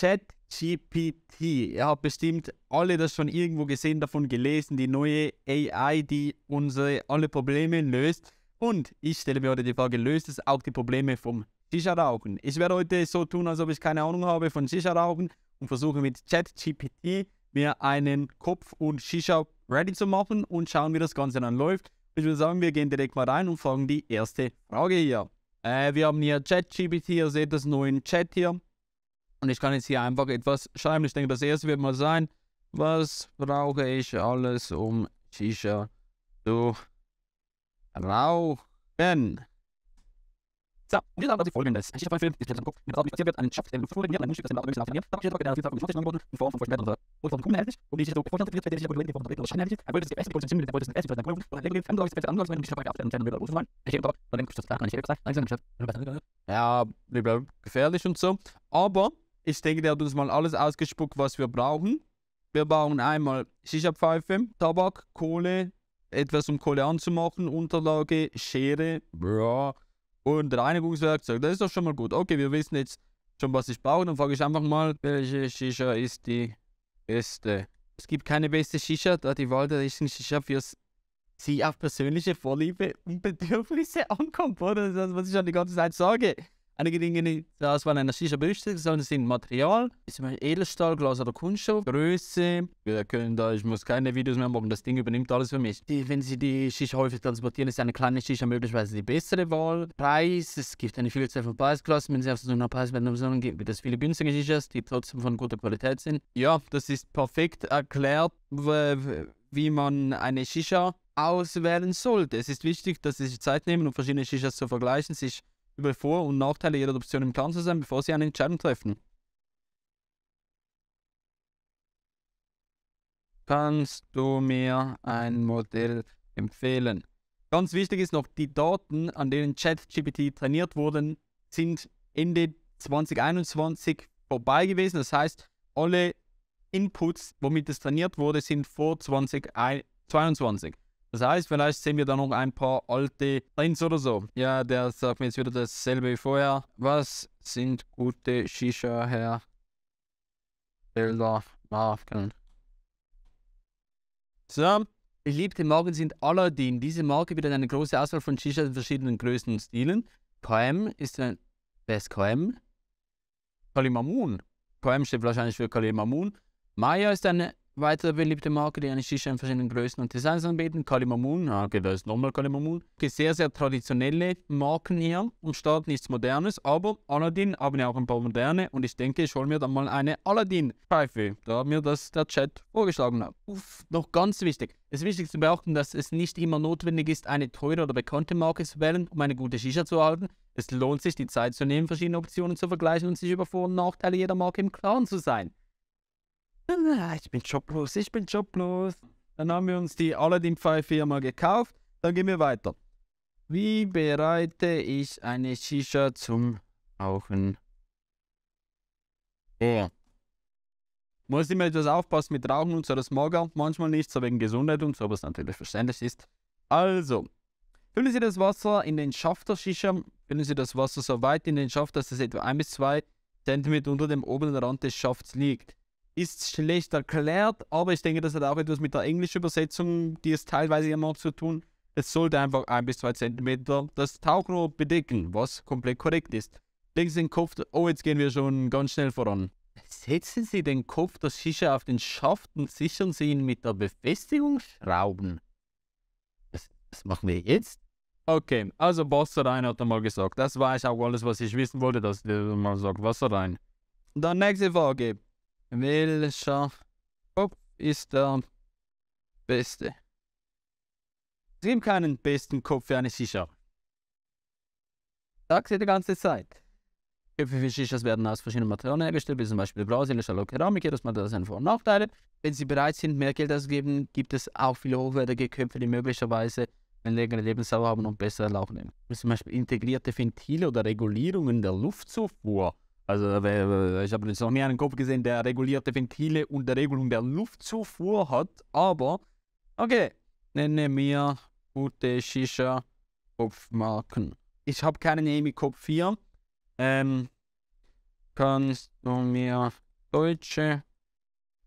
ChatGPT. Ihr habt bestimmt alle das schon irgendwo gesehen, davon gelesen, die neue AI, die unsere alle Probleme löst. Und ich stelle mir heute die Frage, löst es auch die Probleme vom Shisha-Rauchen? Ich werde heute so tun, als ob ich keine Ahnung habe von Shisha-Rauchen und versuche mit ChatGPT mir einen Kopf und Shisha ready zu machen und schauen, wie das Ganze dann läuft. Ich würde sagen, wir gehen direkt mal rein und fragen die erste Frage hier. Äh, wir haben hier ChatGPT, ihr seht das neuen Chat hier. Und ich kann jetzt hier einfach etwas schreiben. Ich denke, das erste wird mal sein, was brauche ich alles, um Shisha zu rauchen? So, und Ja, gefährlich und so. Aber ich denke, der hat uns mal alles ausgespuckt, was wir brauchen. Wir brauchen einmal Shisha-Pfeife, Tabak, Kohle, etwas um Kohle anzumachen, Unterlage, Schere bra, und Reinigungswerkzeug. Das ist doch schon mal gut. Okay, wir wissen jetzt schon, was ich brauche. Dann frage ich einfach mal, welche Shisha ist die beste? Es gibt keine beste Shisha, da die Wahl der richtigen Shisha fürs Sie auf persönliche Vorliebe und Bedürfnisse ankommt, oder? Das ist das, was ich schon die ganze Zeit sage eine geringe Auswahl einer Shisha-Bürste, sondern sind Material, zum Beispiel Edelstahl, Glas oder Kunststoff, Größe. Wir können da, ich muss keine Videos mehr machen, das Ding übernimmt alles für mich. Die, wenn Sie die Shisha häufig transportieren, ist eine kleine Shisha möglicherweise die bessere Wahl. Preis, es gibt eine Vielzahl von Preisklassen. Wenn Sie auf so einer Preiswertung gibt es viele günstige Shishas, die trotzdem von guter Qualität sind. Ja, das ist perfekt erklärt, wie man eine Shisha auswählen sollte. Es ist wichtig, dass Sie sich Zeit nehmen, um verschiedene Shishas zu vergleichen, sich über Vor- und Nachteile ihrer Adoption im Klaren zu sein, bevor sie eine Entscheidung treffen. Kannst du mir ein Modell empfehlen? Ganz wichtig ist noch, die Daten, an denen ChatGPT trainiert wurden, sind Ende 2021 vorbei gewesen. Das heißt, alle Inputs, womit es trainiert wurde, sind vor 2022. Das heißt, vielleicht sehen wir da noch ein paar alte Trends oder so. Ja, der sagt mir jetzt wieder dasselbe wie vorher. Was sind gute Shisha-Hersteller, Marken? So, beliebte Marken sind Aladdin. Diese Marke bietet eine große Auswahl von Shisha in verschiedenen Größen und Stilen. KM ist ein... Wer ist KM? Kalimamun. KM steht wahrscheinlich für Kalimamun. Maya ist eine Weitere beliebte Marke, die eine Shisha in verschiedenen Größen und Designs anbieten, Kalimamun, ah, okay, da ist nochmal Kalimamun. Okay, sehr, sehr traditionelle Marken hier am Start, nichts Modernes, aber Aladdin haben ja auch ein paar moderne und ich denke, ich hole mir dann mal eine Aladdin-Pfeife, da mir das der Chat vorgeschlagen hat. Uff, noch ganz wichtig. Es ist wichtig zu beachten, dass es nicht immer notwendig ist, eine teure oder bekannte Marke zu wählen, um eine gute Shisha zu erhalten. Es lohnt sich, die Zeit zu nehmen, verschiedene Optionen zu vergleichen und sich über Vor- und Nachteile jeder Marke im Klaren zu sein. Ah, ich bin joblos, ich bin joblos. Dann haben wir uns die Aladdin 5 Firma gekauft. Dann gehen wir weiter. Wie bereite ich eine Shisha zum Rauchen vor? Muss immer etwas aufpassen mit Rauchen und so, das mag er manchmal nicht, so wegen Gesundheit und so, was natürlich verständlich ist. Also, füllen Sie das Wasser in den Schaft der Shisha, füllen Sie das Wasser so weit in den Schaft, dass es etwa 1 bis 2 cm unter dem oberen Rand des Schafts liegt ist schlecht erklärt, aber ich denke, das hat auch etwas mit der englischen Übersetzung, die es teilweise immer zu tun. Es sollte einfach ein bis zwei Zentimeter das Tauchnur bedecken, was komplett korrekt ist. Denken Sie den Kopf, oh, jetzt gehen wir schon ganz schnell voran. Setzen Sie den Kopf der Shisha auf den Schaft und sichern Sie ihn mit der Befestigungsschrauben. Das, was machen wir jetzt? Okay, also Wasser rein hat er mal gesagt. Das war ich auch alles, was ich wissen wollte, dass er mal sagt, Wasser rein. Dann nächste Frage. Welcher Kopf ist der beste? Es gibt keinen besten Kopf für eine Shisha. Sagt sie die ganze Zeit. Köpfe für Shishas werden aus verschiedenen Materialien hergestellt, wie zum Beispiel brasilianischer Keramik. Jedes Material sind Vor- und Nachteile. Wenn Sie bereit sind, mehr Geld auszugeben, gibt es auch viele hochwertige Köpfe, die möglicherweise eine längere Lebensdauer haben und bessere Lauflänge. Zum Beispiel integrierte Ventile oder Regulierungen der Luftzufuhr. Also äh, äh, äh, ich habe jetzt noch nie einen Kopf gesehen, der regulierte Ventile und der Regelung der Luftzufuhr hat, aber okay, nenne mir gute Shisha Kopfmarken. Ich habe keinen Amy Kopf 4. Ähm, kannst du mir deutsche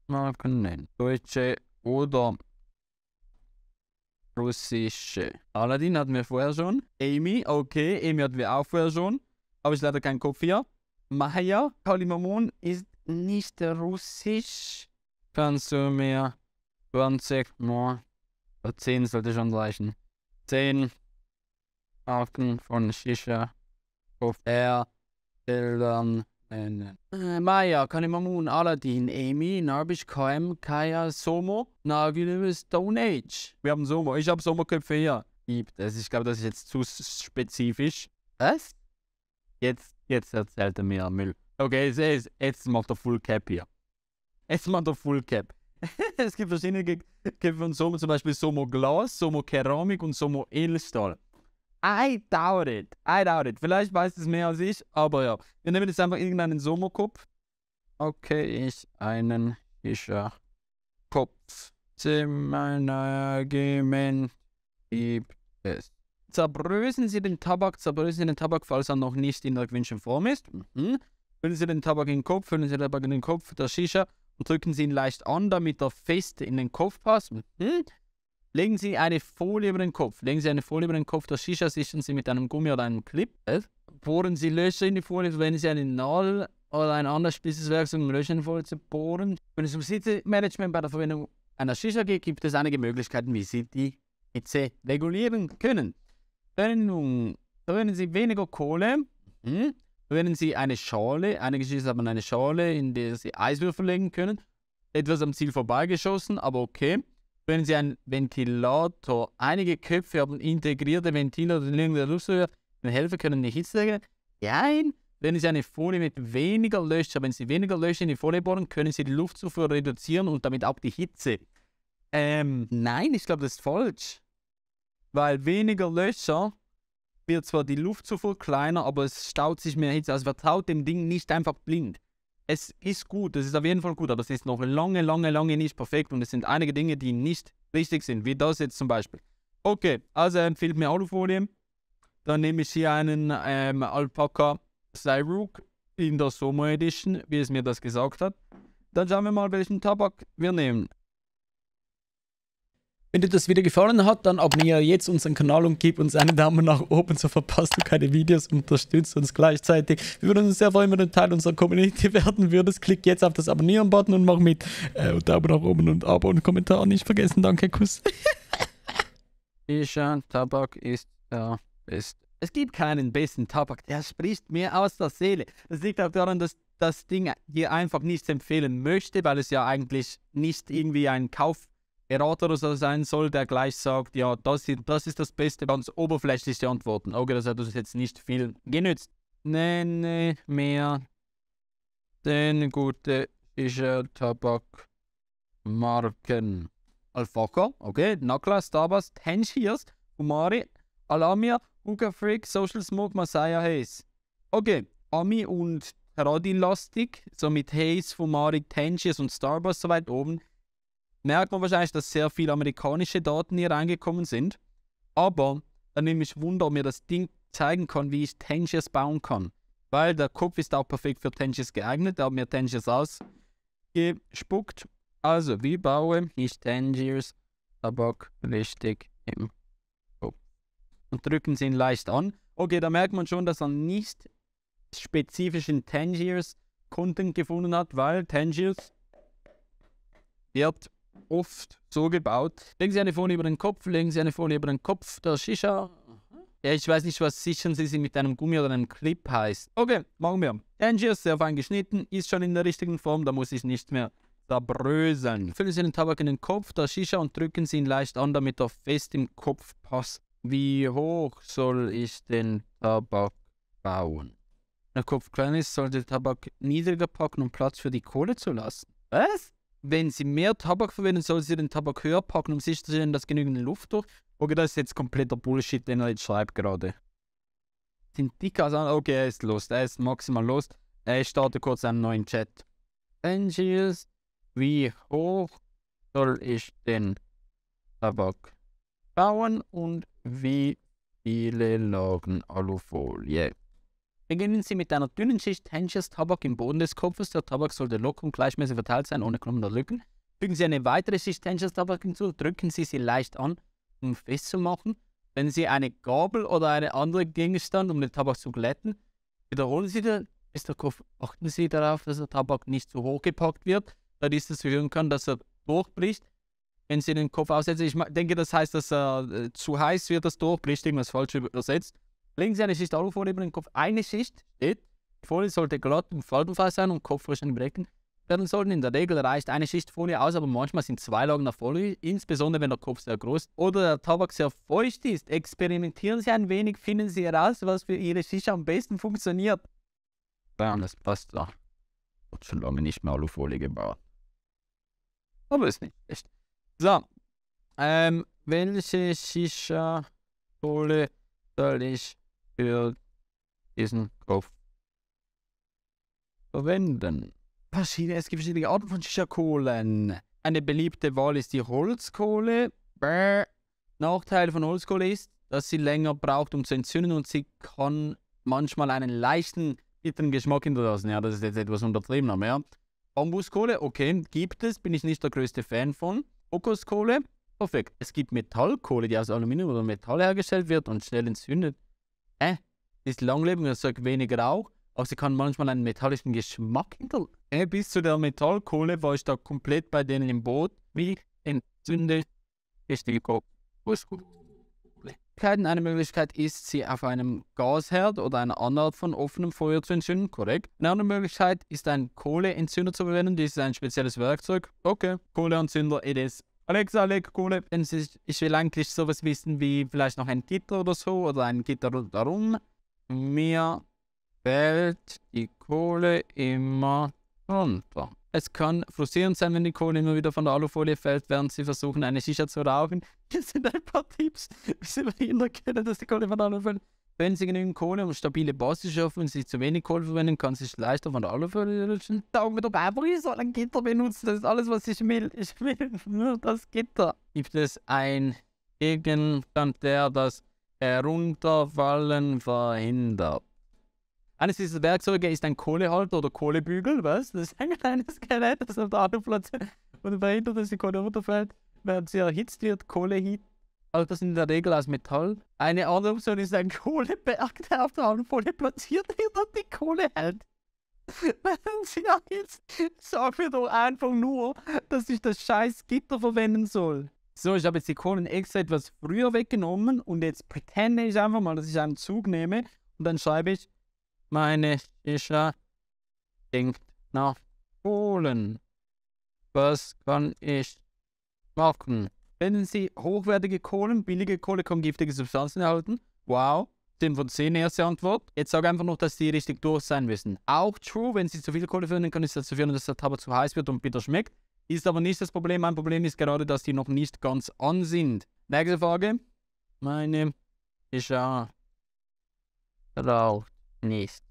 Marken nennen? Deutsche oder russische. Aladdin hatten wir vorher schon. Amy, okay, Amy hatten wir auch vorher schon. Habe ich leider keinen Kopf 4. Maya Kalimamon ist nicht russisch. Kannst du mir 20, no, 10 sollte schon reichen. 10 Arten von Shisha auf R, Bildern nennen. Äh, Maya, Kanimamun, Aladdin, Amy, Narbish, Koem, Kaya, Somo, Nagilöwe, Stone Age. Wir haben Somo, ich habe Somo-Köpfe hier. Gibt es. Ich glaube, das ist jetzt zu spezifisch. Was? Jetzt Jetzt erzählt er mir Müll. Okay, es ist, jetzt macht er Full Cap hier. Jetzt macht er Full Cap. es gibt verschiedene Käpfe von Somo, zum Beispiel Somo Glas, Somo Keramik und Somo Edelstahl. I doubt it. I doubt it. Vielleicht weiß es mehr als ich, aber ja. Wir nehmen jetzt einfach irgendeinen Somo-Kopf. Okay, ich einen Fischer. Kopf. Zimmer, Gement gibt es Zerbrösen Sie den Tabak, zerbrösen Sie den Tabak, falls er noch nicht in der gewünschten Form ist. Mhm. Füllen Sie den Tabak in den Kopf, füllen Sie den Tabak in den Kopf der Shisha und drücken Sie ihn leicht an, damit er fest in den Kopf passt. Mhm. Legen Sie eine Folie über den Kopf. Legen Sie eine Folie über den Kopf der Shisha, sichern Sie mit einem Gummi oder einem Clip. Bohren Sie Löcher in die Folie, verwenden Sie eine Nadel oder ein anderes Spitzeswerkzeug, um Löcher in die Folie zu bohren. Wenn es um Hitzemanagement bei der Verwendung einer Shisha geht, gibt es einige Möglichkeiten, wie Sie die Hitze regulieren können. Trennung. Trennen Sie weniger Kohle. Hm? Trennen Sie eine Schale. Einige Schießer haben eine Schale, in der Sie Eiswürfel legen können. Etwas am Ziel vorbeigeschossen, aber okay. Trennen Sie einen Ventilator. Einige Köpfe haben integrierte Ventile oder Lügen der Luftröhre. Den Helfer können die Hitze regeln. Nein. Wenn Sie eine Folie mit weniger Löcher, wenn Sie weniger Löcher in die Folie bohren, können Sie die Luftzufuhr reduzieren und damit auch die Hitze. Ähm, nein, ich glaube, das ist falsch weil weniger Löcher wird zwar die Luftzufuhr kleiner, aber es staut sich mehr Hitze. Also vertraut dem Ding nicht einfach blind. Es ist gut, es ist auf jeden Fall gut, aber es ist noch lange, lange, lange nicht perfekt und es sind einige Dinge, die nicht richtig sind, wie das jetzt zum Beispiel. Okay, also empfiehlt mir Alufolie. Dann nehme ich hier einen ähm, Alpaka Cyrook in der Sommer Edition, wie es mir das gesagt hat. Dann schauen wir mal, welchen Tabak wir nehmen. Wenn dir das Video gefallen hat, dann abonniere jetzt unseren Kanal und gib uns einen Daumen nach oben, so verpasst du keine Videos und unterstützt uns gleichzeitig. Wir würden uns sehr freuen, wenn du Teil unserer Community werden würdest. Klick jetzt auf das Abonnieren-Button und mach mit. Äh, und Daumen nach oben und Abo und Kommentar nicht vergessen. Danke, Kuss. Ishan, Tabak ist der Beste. Es gibt keinen besten Tabak, der spricht mir aus der Seele. Das liegt auch daran, dass das Ding dir einfach nichts empfehlen möchte, weil es ja eigentlich nicht irgendwie ein Kauf Berater oder so sein soll, der gleich sagt, ja, das, das ist das Beste, ganz oberflächlichste Antworten. Okay, das hat uns jetzt nicht viel genützt. Nenne mehr den gute Fischer Tabak Marken. Alfaka, okay, Nakla, Starbucks, Ten Cheers, Umari, Alamia, Huga Freak, Social Smoke, Masaya Hayes. Okay, Ami und Radilastik, so mit Hayes, Fumari, Ten Cheers und Starbucks soweit oben merkt man wahrscheinlich, dass sehr viele amerikanische Daten hier reingekommen sind. Aber dann nehme ich Wunder, ob mir das Ding zeigen kann, wie ich Tangiers bauen kann. Weil der Kopf ist auch perfekt für Tangiers geeignet. Da hat mir Tangiers ausgespuckt. Also, wie baue ich Tangiers Tabak richtig im Kopf? Und drücken sie ihn leicht an. Okay, da merkt man schon, dass er nicht spezifischen Tangiers Content gefunden hat, weil Tangiers wird oft so gebaut. Legen Sie eine Folie über den Kopf, legen Sie eine Folie über den Kopf der Shisha. Ja, ich weiß nicht, was sichern Sie sich mit einem Gummi oder einem Clip heißt. Okay, machen wir. Angie ist sehr fein geschnitten, ist schon in der richtigen Form, da muss ich nicht mehr da bröseln. Füllen Sie den Tabak in den Kopf der Shisha und drücken Sie ihn leicht an, damit er fest im Kopf passt. Wie hoch soll ich den Tabak bauen? Wenn der Kopf klein ist, soll der Tabak niedriger packen, um Platz für die Kohle zu lassen. Was? wenn sie mehr Tabak verwenden, sollen sie den Tabak höher packen, um sicherzustellen, dass genügend Luft durch. Okay, das ist jetzt kompletter Bullshit, den er jetzt schreibt gerade. Sind dicker an. Okay, er ist los. Er ist maximal los. Er äh, startet kurz einen neuen Chat. Angels, wie hoch soll ich den Tabak bauen und wie viele Lagen Alufolie Beginnen Sie mit einer dünnen Schicht Henschers-Tabak im Boden des Kopfes. Der Tabak sollte locker und gleichmäßig verteilt sein, ohne Klumpen oder Lücken. Fügen Sie eine weitere Schicht Henschers-Tabak hinzu, drücken Sie sie leicht an, um festzumachen. Wenn Sie eine Gabel oder eine andere Gegenstand, um den Tabak zu glätten, wiederholen Sie den ist der Kopf. Achten Sie darauf, dass der Tabak nicht zu hoch gepackt wird, da dies das hören kann, dass er durchbricht. Wenn Sie den Kopf aussetzen, ich denke, das heißt, dass er äh, zu heiß wird, das durchbricht, irgendwas falsch übersetzt. Links eine Schicht Alufolie über den Kopf. Eine Schicht steht. Die Folie sollte glatt und faltenfrei sein und kopfrisch entbrechen werden sollten. In der Regel reicht eine Schicht Folie aus, aber manchmal sind zwei Lagen der Folie, insbesondere wenn der Kopf sehr groß oder der Tabak sehr feucht ist. Experimentieren Sie ein wenig, finden Sie heraus, was für Ihre Schicht am besten funktioniert. Bam, das passt doch. Hat schon lange nicht mehr Alufolie gebaut. Aber ist nicht echt. So. Ähm, welche Shisha-Folie äh, soll ich für diesen Kopf verwenden. Verschiedene, Es gibt verschiedene Arten von Shisha-Kohlen. Eine beliebte Wahl ist die Holzkohle. Bäh. Nachteil von Holzkohle ist, dass sie länger braucht, um zu entzünden und sie kann manchmal einen leichten, bitteren Geschmack hinterlassen. Ja, das ist jetzt etwas untertrieben, aber ja. Bambuskohle, okay, gibt es, bin ich nicht der größte Fan von. Kokoskohle, perfekt. Es gibt Metallkohle, die aus Aluminium oder Metall hergestellt wird und schnell entzündet äh, ist langlebig und sorgt weniger Rauch, aber sie kann manchmal einen metallischen Geschmack hinterlassen. Äh, bis zu der Metallkohle war ich da komplett bei denen im Boot, wie entzündet ist die eine Möglichkeit ist, sie auf einem Gasherd oder einer anderen Art von offenem Feuer zu entzünden, korrekt. Eine andere Möglichkeit ist, einen Kohleentzünder zu verwenden. Dies ist ein spezielles Werkzeug. Okay, Kohleanzünder, EDS Alexa, leg Kohle. Ich will eigentlich sowas wissen wie vielleicht noch ein Gitter oder so oder ein Gitter darum. Mir fällt die Kohle immer runter. Es kann frustrierend sein, wenn die Kohle immer wieder von der Alufolie fällt, während sie versuchen, eine Shisha zu rauchen. Hier sind ein paar Tipps, wie sie verhindern können, dass die Kohle von der Alufolie fällt. Wenn sie genügend Kohle und stabile Basis schaffen und sie zu wenig Kohle verwenden, kann sie sich leichter von der Alufolie löschen. Daumen mit der aber soll ein Gitter benutzen, das ist alles, was ich will. Ich will nur das Gitter. Gibt es ein Gegenstand, der das Herunterfallen verhindert? Eines dieser Werkzeuge ist ein Kohlehalter oder Kohlebügel, was? Das ist ein kleines Skelett, das auf der Aluflotte und verhindert, dass die Kohle runterfällt, während sie erhitzt wird. Kohlehit also das sind in der Regel aus Metall. Eine andere Option ist ein Kohleberg, der auf der Alufolie platziert wird und die Kohle hält. Wenn sie ja jetzt sagen mir doch einfach nur, dass ich das scheiß Gitter verwenden soll. So, ich habe jetzt die Kohlen extra etwas früher weggenommen und jetzt pretende ich einfach mal, dass ich einen Zug nehme und dann schreibe ich, meine Isha denkt nach Kohlen. Was kann ich machen? Wenn Sie hochwertige Kohlen, billige Kohle kann giftige Substanzen erhalten. Wow. 10 von 10 erste Antwort. Jetzt sage einfach noch, dass die richtig durch sein müssen. Auch true, wenn Sie zu viel Kohle verwenden, kann es dazu führen, dass der Tabak zu heiß wird und bitter schmeckt. Ist aber nicht das Problem. Mein Problem ist gerade, dass die noch nicht ganz an sind. Nächste Frage. Meine ist ja raucht nicht.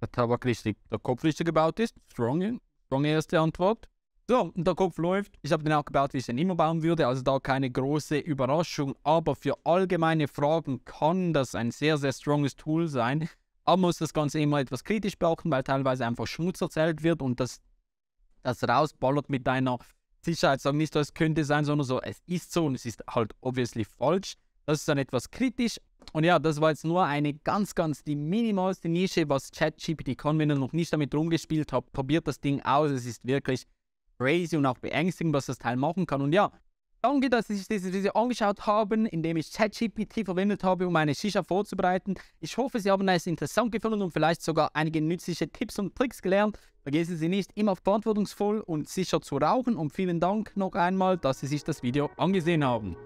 Der Tabak richtig, der Kopf richtig gebaut ist. Strong, strong erste Antwort. So, der Kopf läuft. Ich habe den auch gebaut, wie ich den immer bauen würde, also da keine große Überraschung. Aber für allgemeine Fragen kann das ein sehr, sehr stronges Tool sein. Aber man muss das Ganze immer etwas kritisch beachten, weil teilweise einfach Schmutz erzählt wird und das, das rausballert mit deiner Sicherheit. Sag nicht, es könnte sein, sondern so, es ist so und es ist halt obviously falsch. Das ist dann etwas kritisch. Und ja, das war jetzt nur eine ganz, ganz die minimalste Nische, was ChatGPT kann. Wenn ihr noch nicht damit rumgespielt habt, probiert das Ding aus. Es ist wirklich crazy und auch beängstigend, was das Teil machen kann. Und ja, danke, dass Sie sich diese Video angeschaut haben, indem ich ChatGPT verwendet habe, um meine Shisha vorzubereiten. Ich hoffe, Sie haben es interessant gefunden und vielleicht sogar einige nützliche Tipps und Tricks gelernt. Vergessen Sie nicht, immer verantwortungsvoll und sicher zu rauchen und vielen Dank noch einmal, dass Sie sich das Video angesehen haben.